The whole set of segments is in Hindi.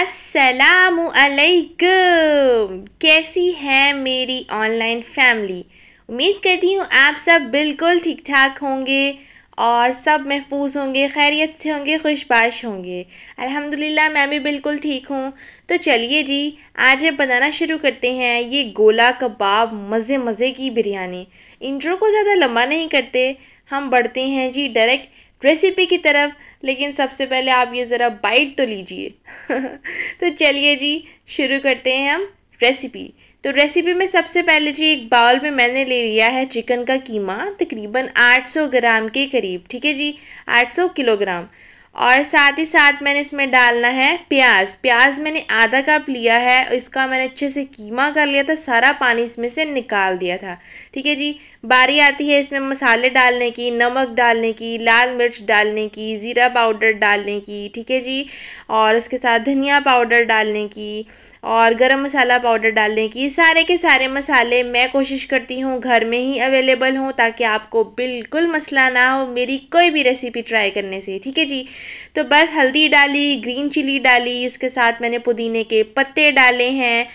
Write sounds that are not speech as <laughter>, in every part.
असलकुम कैसी है मेरी ऑनलाइन फैमिली उम्मीद करती हूँ आप सब बिल्कुल ठीक ठाक होंगे और सब महफूज होंगे खैरियत से होंगे खुशबाश होंगे अल्हम्दुलिल्लाह मैं भी बिल्कुल ठीक हूँ तो चलिए जी आज हम बनाना शुरू करते हैं ये गोला कबाब मज़े मज़े की बिरयानी इंट्रो को ज़्यादा लंबा नहीं करते हम बढ़ते हैं जी डायरेक्ट रेसिपी की तरफ लेकिन सबसे पहले आप ये ज़रा बाइट तो लीजिए <laughs> तो चलिए जी शुरू करते हैं हम रेसिपी तो रेसिपी में सबसे पहले जी एक बाउल में मैंने ले लिया है चिकन का कीमा तकरीबन 800 ग्राम के करीब ठीक है जी 800 किलोग्राम और साथ ही साथ मैंने इसमें डालना है प्याज प्याज मैंने आधा कप लिया है इसका मैंने अच्छे से कीमा कर लिया था सारा पानी इसमें से निकाल दिया था ठीक है जी बारी आती है इसमें मसाले डालने की नमक डालने की लाल मिर्च डालने की ज़ीरा पाउडर डालने की ठीक है जी और इसके साथ धनिया पाउडर डालने की और गरम मसाला पाउडर डालने की सारे के सारे मसाले मैं कोशिश करती हूँ घर में ही अवेलेबल हों ताकि आपको बिल्कुल मसला ना हो मेरी कोई भी रेसिपी ट्राई करने से ठीक है जी तो बस हल्दी डाली ग्रीन चिली डाली उसके साथ मैंने पुदीने के पत्ते डाले हैं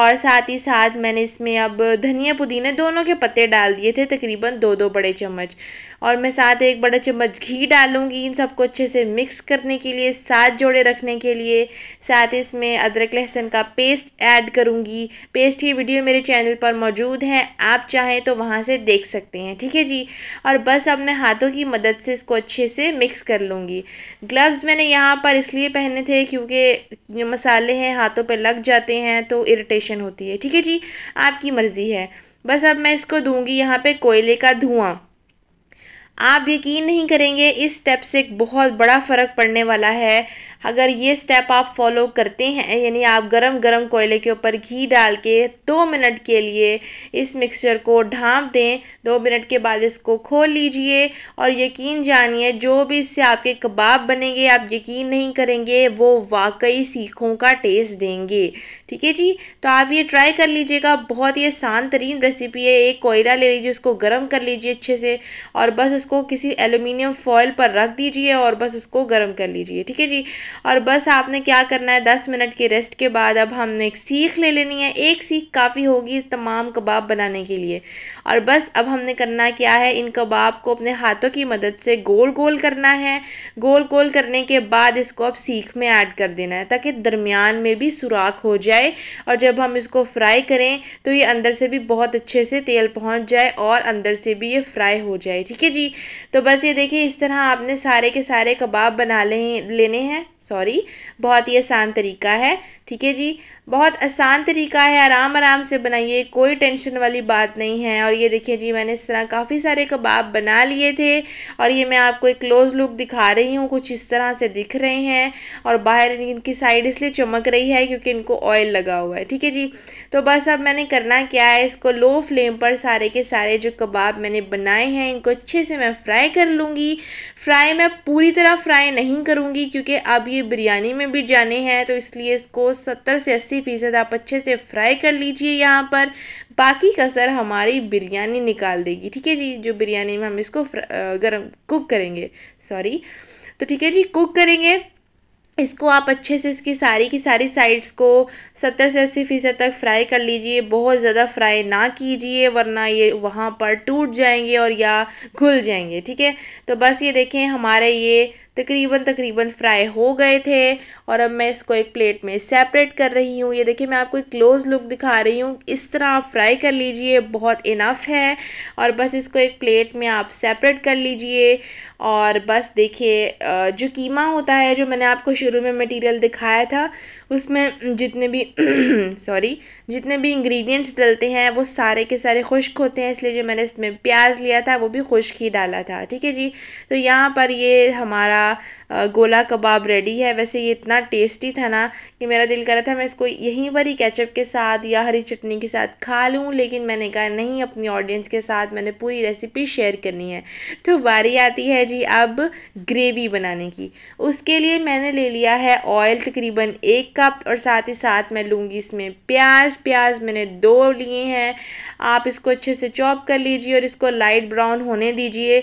और साथ ही साथ मैंने इसमें अब धनिया पुदीने दोनों के पत्ते डाल दिए थे तकरीबन दो दो बड़े चम्मच और मैं साथ एक बड़ा चम्मच घी डालूंगी इन सबको अच्छे से मिक्स करने के लिए साथ जोड़े रखने के लिए साथ ही इसमें अदरक लहसुन का पेस्ट ऐड करूंगी पेस्ट की वीडियो मेरे चैनल पर मौजूद है आप चाहें तो वहाँ से देख सकते हैं ठीक है जी और बस अब मैं हाथों की मदद से इसको अच्छे से मिक्स कर लूँगी ग्लव्स मैंने यहाँ पर इसलिए पहने थे क्योंकि जो मसाले हैं हाथों पर लग जाते हैं तो इरीटेशन होती है ठीक है जी आपकी मर्ज़ी है बस अब मैं इसको दूंगी यहाँ पे कोयले का धुआं आप यकीन नहीं करेंगे इस स्टेप से बहुत बड़ा फ़र्क पड़ने वाला है अगर ये स्टेप आप फॉलो करते हैं यानी आप गरम गरम कोयले के ऊपर घी डाल के दो मिनट के लिए इस मिक्सचर को ढांप दें दो मिनट के बाद इसको खोल लीजिए और यकीन जानिए जो भी इससे आपके कबाब बनेंगे आप यकीन नहीं करेंगे वो वाकई सीखों का टेस्ट देंगे ठीक है जी तो आप ये ट्राई कर लीजिएगा बहुत ही आसान तरीन रेसिपी है एक कोयला ले लीजिए उसको गर्म कर लीजिए अच्छे से और बस उसको किसी एलुमिनियम फॉयल पर रख दीजिए और बस उसको गर्म कर लीजिए ठीक है जी और बस आपने क्या करना है दस मिनट के रेस्ट के बाद अब हमने एक सीख ले लेनी है एक सीख काफ़ी होगी तमाम कबाब बनाने के लिए और बस अब हमने करना क्या है इन कबाब को अपने हाथों की मदद से गोल गोल करना है गोल गोल करने के बाद इसको अब सीख में ऐड कर देना है ताकि दरमियान में भी सुराख हो जाए और जब हम इसको फ्राई करें तो ये अंदर से भी बहुत अच्छे से तेल पहुँच जाए और अंदर से भी ये फ्राई हो जाए ठीक है जी तो बस ये देखिए इस तरह आपने सारे के सारे कबाब बना ले लेने हैं सॉरी बहुत ही आसान तरीका है ठीक है जी बहुत आसान तरीका है आराम आराम से बनाइए कोई टेंशन वाली बात नहीं है और ये देखिए जी मैंने इस तरह काफ़ी सारे कबाब बना लिए थे और ये मैं आपको एक क्लोज़ लुक दिखा रही हूँ कुछ इस तरह से दिख रहे हैं और बाहर इनकी साइड इसलिए चमक रही है क्योंकि इनको ऑयल लगा हुआ है ठीक है जी तो बस अब मैंने करना क्या है इसको लो फ्लेम पर सारे के सारे जो कबाब मैंने बनाए हैं इनको अच्छे से मैं फ्राई कर लूँगी फ्राई मैं पूरी तरह फ्राई नहीं करूँगी क्योंकि अब ये बिरयानी में भी जाने हैं तो इसलिए इसको सत्तर से अस्सी फीसद आप अच्छे से फ्राई कर लीजिए यहाँ पर बाकी कसर हमारी बिरयानी निकाल देगी ठीक है जी जो बिरयानी में हम इसको गर्म कुक करेंगे सॉरी तो ठीक है जी कुक करेंगे इसको आप अच्छे से इसकी सारी की सारी साइड्स को 70 से अस्सी फीसद तक फ्राई कर लीजिए बहुत ज़्यादा फ्राई ना कीजिए वरना ये वहाँ पर टूट जाएंगे और या घुल जाएंगे ठीक है तो बस ये देखें हमारे ये तकरीबन तकरीबन फ्राई हो गए थे और अब मैं इसको एक प्लेट में सेपरेट कर रही हूँ ये देखिए मैं आपको एक क्लोज़ लुक दिखा रही हूँ इस तरह आप फ्राई कर लीजिए बहुत इनफ है और बस इसको एक प्लेट में आप सेपरेट कर लीजिए और बस देखिए जो कीमा होता है जो मैंने आपको शुरू में मटेरियल दिखाया था उसमें जितने भी सॉरी <clears throat> जितने भी इंग्रेडिएंट्स डलते हैं वो सारे के सारे खुश्क होते हैं इसलिए जो मैंने इसमें प्याज लिया था वो भी खुश्क ही डाला था ठीक है जी तो यहाँ पर ये हमारा गोला कबाब रेडी है वैसे ये इतना टेस्टी था ना कि मेरा दिल कर रहा था मैं इसको यहीं पर ही कैचअप के साथ या हरी चटनी के साथ खा लूँ लेकिन मैंने कहा नहीं अपनी ऑडियंस के साथ मैंने पूरी रेसिपी शेयर करनी है तो बारी आती है जी अब ग्रेवी बनाने की उसके लिए मैंने ले लिया है ऑयल तकरीबन एक कप और साथ ही साथ मैं लूँगी इसमें प्याज प्याज मैंने दो लिए हैं आप इसको अच्छे से चॉप कर लीजिए और इसको लाइट ब्राउन होने दीजिए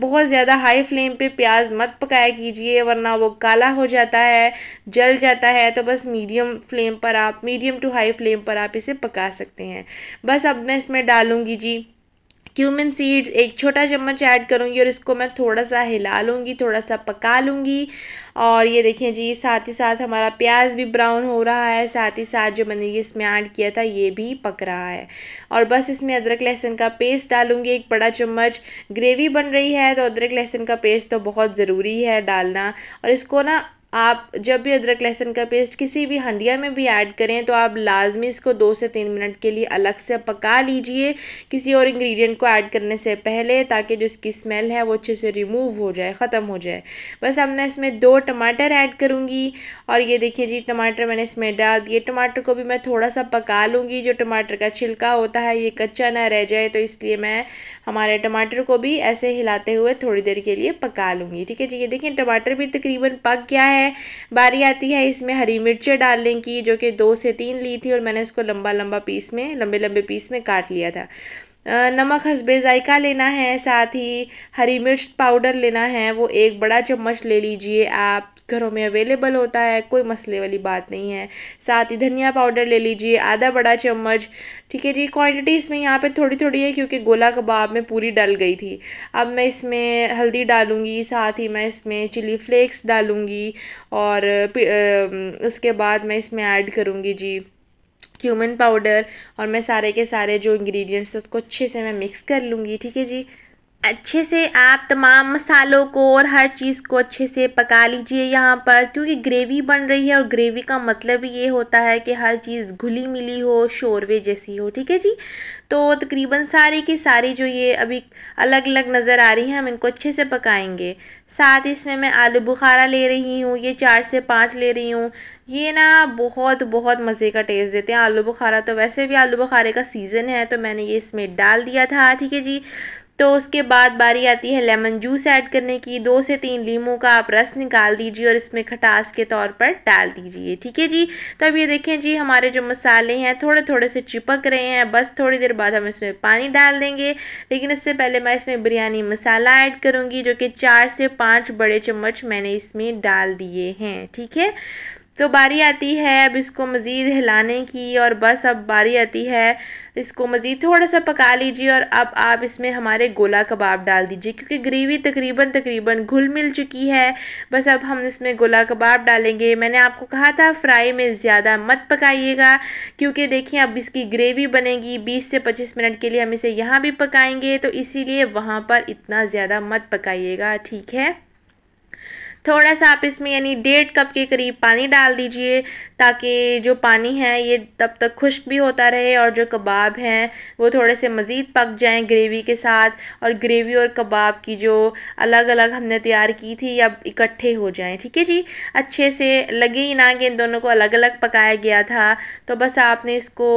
बहुत ज़्यादा हाई फ्लेम पे प्याज मत पकाया कीजिए वरना वो काला हो जाता है जल जाता है तो बस मीडियम फ्लेम पर आप मीडियम टू हाई फ्लेम पर आप इसे पका सकते हैं बस अब मैं इसमें डालूँगी जी क्यूमिन सीड्स एक छोटा चम्मच ऐड करूँगी और इसको मैं थोड़ा सा हिला लूँगी थोड़ा सा पका लूँगी और ये देखें जी साथ ही साथ हमारा प्याज भी ब्राउन हो रहा है साथ ही साथ जो मैंने ये इसमें ऐड किया था ये भी पक रहा है और बस इसमें अदरक लहसुन का पेस्ट डालूंगी एक बड़ा चम्मच ग्रेवी बन रही है तो अदरक लहसुन का पेस्ट तो बहुत ज़रूरी है डालना और इसको ना आप जब भी अदरक लहसुन का पेस्ट किसी भी हंडिया में भी ऐड करें तो आप लाजमी इसको दो से तीन मिनट के लिए अलग से पका लीजिए किसी और इंग्रेडिएंट को ऐड करने से पहले ताकि जो इसकी स्मेल है वो अच्छे से रिमूव हो जाए ख़त्म हो जाए बस अब मैं इसमें दो टमाटर ऐड करूँगी और ये देखिए जी टमाटर मैंने इसमें डाल दिए टमाटर को भी मैं थोड़ा सा पका लूँगी जो टमाटर का छिलका होता है ये कच्चा ना रह जाए तो इसलिए मैं हमारे टमाटर को भी ऐसे हिलाते हुए थोड़ी देर के लिए पका लूँगी ठीक है जी ये देखिए टमाटर भी तकरीबन पक गया है है बारी आती है इसमें हरी मिर्चें डालने की जो कि दो से तीन ली थी और मैंने इसको लंबा लंबा पीस में लंबे लंबे पीस में काट लिया था नमक हसबे ज़ायका लेना है साथ ही हरी मिर्च पाउडर लेना है वो एक बड़ा चम्मच ले लीजिए आप घरों में अवेलेबल होता है कोई मसले वाली बात नहीं है साथ ही धनिया पाउडर ले लीजिए आधा बड़ा चम्मच ठीक है जी क्वांटिटी इसमें यहाँ पे थोड़ी थोड़ी है क्योंकि गोला कबाब में पूरी डल गई थी अब मैं इसमें हल्दी डालूँगी साथ ही मैं इसमें चिली फ्लेक्स डालूँगी और उसके बाद मैं इसमें ऐड करूँगी जी क्यूमन पाउडर और मैं सारे के सारे जो इंग्रेडिएंट्स उसको अच्छे से मैं मिक्स कर लूँगी ठीक है जी अच्छे से आप तमाम मसालों को और हर चीज़ को अच्छे से पका लीजिए यहाँ पर क्योंकि ग्रेवी बन रही है और ग्रेवी का मतलब ये होता है कि हर चीज़ घुली मिली हो शोरवे जैसी हो ठीक है जी तो तकरीबन सारी की सारी जो ये अभी अलग अलग नज़र आ रही हैं हम इनको अच्छे से पकाएंगे साथ इसमें मैं आलू बुखारा ले रही हूँ ये चार से पाँच ले रही हूँ ये ना बहुत बहुत मज़े का टेस्ट देते हैं आलू बुखारा तो वैसे भी आलू बुखारे का सीज़न है तो मैंने ये इसमें डाल दिया था ठीक है जी तो उसके बाद बारी आती है लेमन जूस ऐड करने की दो से तीन लीमू का आप रस निकाल दीजिए और इसमें खटास के तौर पर डाल दीजिए ठीक है जी तो अब ये देखें जी हमारे जो मसाले हैं थोड़े थोड़े से चिपक रहे हैं बस थोड़ी देर बाद हम इसमें पानी डाल देंगे लेकिन इससे पहले मैं इसमें बिरयानी मसाला ऐड करूँगी जो कि चार से पाँच बड़े चम्मच मैंने इसमें डाल दिए हैं ठीक है तो बारी आती है अब इसको मज़ीद हिलाने की और बस अब बारी आती है इसको मज़ीद थोड़ा सा पका लीजिए और अब आप इसमें हमारे गोला कबाब डाल दीजिए क्योंकि ग्रेवी तकरीबन तकरीबन घुल मिल चुकी है बस अब हम इसमें गोला कबाब डालेंगे मैंने आपको कहा था फ्राई में ज़्यादा मत पकाइएगा क्योंकि देखिए अब इसकी ग्रेवी बनेगी 20 से 25 मिनट के लिए हम इसे यहाँ भी पकाएंगे तो इसीलिए वहाँ पर इतना ज़्यादा मत पकाइएगा ठीक है थोड़ा सा आप इसमें यानी डेढ़ कप के करीब पानी डाल दीजिए ताकि जो पानी है ये तब तक खुश्क भी होता रहे और जो कबाब हैं वो थोड़े से मज़ीद पक जाएँ ग्रेवी के साथ और ग्रेवी और कबाब की जो अलग अलग हमने तैयार की थी अब इकट्ठे हो जाए ठीक है जी अच्छे से लगे ही ना कि इन दोनों को अलग अलग पकाया गया था तो बस आपने इसको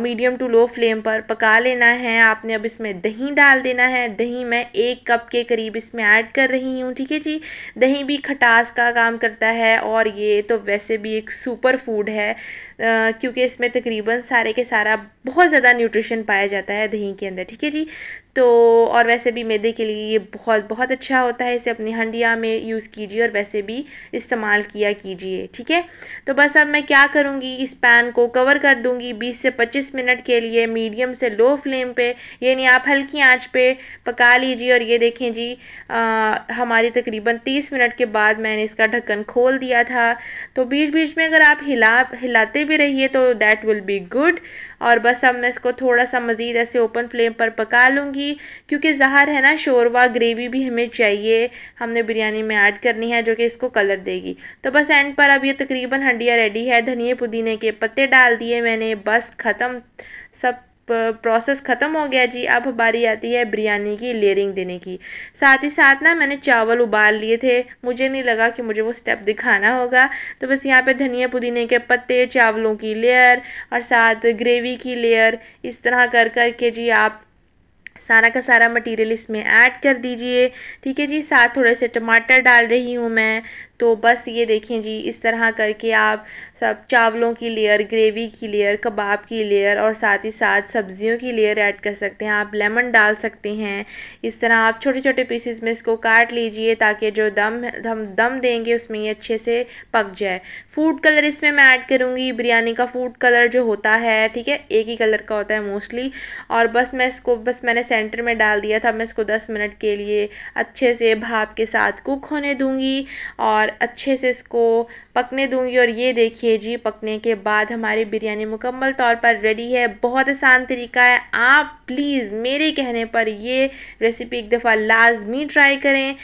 मीडियम टू लो फ्लेम पर पका लेना है आपने अब इसमें दही डाल देना है दही मैं एक कप के करीब इसमें ऐड कर रही हूँ ठीक है जी दही भी खटास का काम करता है और ये तो वैसे भी एक सुपर फूड है क्योंकि इसमें तकरीबन सारे के सारा बहुत ज़्यादा न्यूट्रिशन पाया जाता है दही के अंदर ठीक है जी तो और वैसे भी मैदे के लिए ये बहुत बहुत अच्छा होता है इसे अपनी हंडिया में यूज़ कीजिए और वैसे भी इस्तेमाल किया कीजिए ठीक है तो बस अब मैं क्या करूँगी इस पैन को कवर कर दूँगी 20 से 25 मिनट के लिए मीडियम से लो फ्लेम पे यानी आप हल्की आंच पे पका लीजिए और ये देखें जी हमारी तकरीबन 30 मिनट के बाद मैंने इसका ढक्कन खोल दिया था तो बीच बीच में अगर आप हिला हिलाते भी रहिए तो दैट विल बी गुड और बस अब मैं इसको थोड़ा सा मज़ीद ऐसे ओपन फ्लेम पर पका लूँगी की क्योंकि ज़ाहर है ना शोरवा ग्रेवी भी हमें चाहिए हमने बिरयानी में ऐड करनी है जो कि इसको कलर देगी तो बस एंड पर अब ये तकरीबन हंडिया रेडी है धनिए पुदीने के पत्ते डाल दिए मैंने बस ख़त्म सब प्रोसेस ख़त्म हो गया जी अब बारी आती है बिरयानी की लेयरिंग देने की साथ ही साथ ना मैंने चावल उबाल लिए थे मुझे नहीं लगा कि मुझे वो स्टेप दिखाना होगा तो बस यहाँ पे धनिया पुदीने के पत्ते चावलों की लेयर और साथ ग्रेवी की लेयर इस तरह कर कर के जी आप सारा का सारा मटेरियल इसमें ऐड कर दीजिए ठीक है जी साथ थोड़े से टमाटर डाल रही हूँ मैं तो बस ये देखें जी इस तरह करके आप सब चावलों की लेयर ग्रेवी की लेयर कबाब की लेयर और साथ ही साथ सब्जियों की लेयर ऐड कर सकते हैं आप लेमन डाल सकते हैं इस तरह आप छोटे छोटे पीसेस में इसको काट लीजिए ताकि जो दम हम दम देंगे उसमें ये अच्छे से पक जाए फूड कलर इसमें मैं ऐड करूँगी बिरयानी का फूड कलर जो होता है ठीक है एक ही कलर का होता है मोस्टली और बस मैं इसको बस मैंने सेंटर में डाल दिया था मैं इसको दस मिनट के लिए अच्छे से भाप के साथ कुक होने दूँगी और और अच्छे से इसको पकने दूंगी और ये देखिए जी पकने के बाद हमारी बिरयानी मुकम्मल तौर पर रेडी है बहुत आसान तरीका है आप प्लीज़ मेरे कहने पर ये रेसिपी एक दफ़ा लाजमी ट्राई करें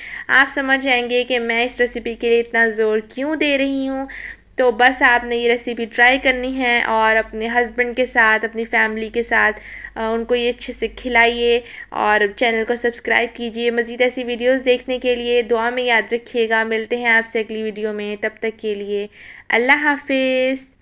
आप समझ जाएंगे कि मैं इस रेसिपी के लिए इतना ज़ोर क्यों दे रही हूँ तो बस आपने ये रेसिपी ट्राई करनी है और अपने हस्बैंड के साथ अपनी फैमिली के साथ उनको ये अच्छे से खिलाइए और चैनल को सब्सक्राइब कीजिए मज़ीद ऐसी वीडियोस देखने के लिए दुआ में याद रखिएगा मिलते हैं आपसे अगली वीडियो में तब तक के लिए अल्लाह हाफिज़